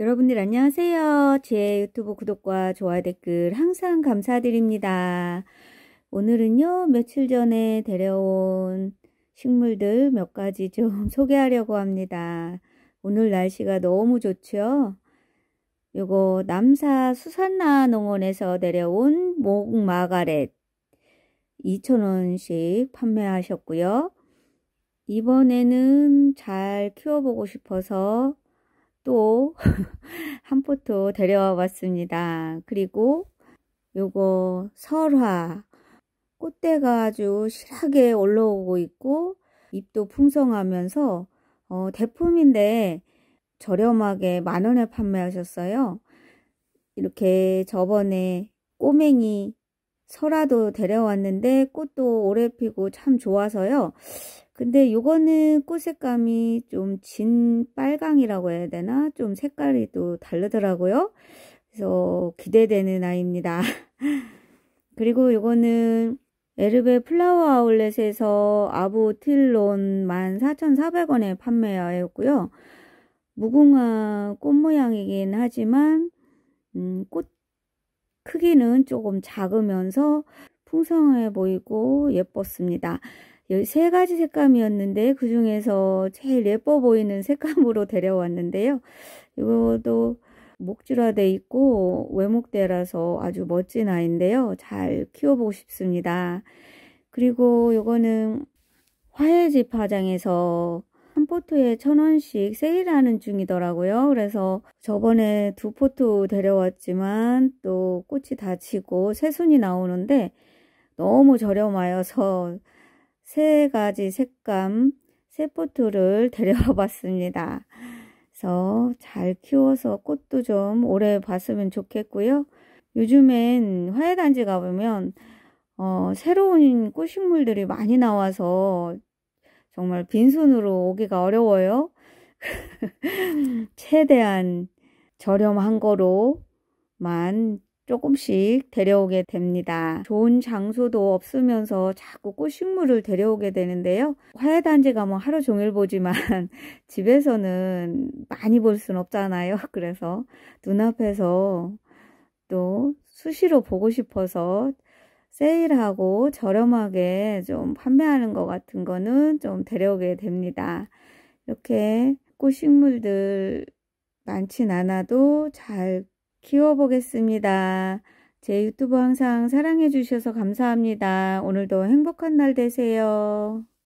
여러분들 안녕하세요. 제 유튜브 구독과 좋아요 댓글 항상 감사드립니다. 오늘은요, 며칠 전에 데려온 식물들 몇 가지 좀 소개하려고 합니다. 오늘 날씨가 너무 좋죠? 요거 남사 수산나 농원에서 데려온 목마가렛 2,000원씩 판매하셨고요. 이번에는 잘 키워보고 싶어서 또한 포토 데려와봤습니다 그리고 요거 설화 꽃대가 아주 실하게 올라오고 있고 잎도 풍성하면서 어, 대품인데 저렴하게 만원에 판매하셨어요. 이렇게 저번에 꼬맹이 설화도 데려왔는데 꽃도 오래 피고 참 좋아서요. 근데 요거는 꽃 색감이 좀 진 빨강이라고 해야 되나? 좀 색깔이 또 다르더라고요. 그래서 기대되는 아이입니다. 그리고 요거는 에르베 플라워 아울렛에서 아보틸론 14,400원에 판매하였고요. 무궁화 꽃 모양이긴 하지만 음, 꽃 크기는 조금 작으면서 풍성해 보이고 예뻤습니다. 세 가지 색감이었는데 그 중에서 제일 예뻐 보이는 색감으로 데려왔는데요. 이것도 목질화돼 있고 외목대라서 아주 멋진 아이인데요. 잘 키워보고 싶습니다. 그리고 이거는 화해집 화장에서 한 포트에 천 원씩 세일하는 중이더라고요. 그래서 저번에 두 포트 데려왔지만 또 꽃이 다치고 새순이 나오는데 너무 저렴하여서 세 가지 색감, 세 포트를 데려와 봤습니다. 그래서 잘 키워서 꽃도 좀 오래 봤으면 좋겠고요. 요즘엔 화훼단지 가보면 어, 새로운 꽃식물들이 많이 나와서 정말 빈손으로 오기가 어려워요. 최대한 저렴한 거로만 조금씩 데려오게 됩니다. 좋은 장소도 없으면서 자꾸 꽃식물을 데려오게 되는데요. 화훼단지 가면 뭐 하루 종일 보지만 집에서는 많이 볼 수는 없잖아요. 그래서 눈앞에서 또 수시로 보고 싶어서 세일하고 저렴하게 좀 판매하는 것 같은 거는 좀 데려오게 됩니다. 이렇게 꽃식물들 많진 않아도 잘 키워보겠습니다. 제 유튜브 항상 사랑해주셔서 감사합니다. 오늘도 행복한 날 되세요.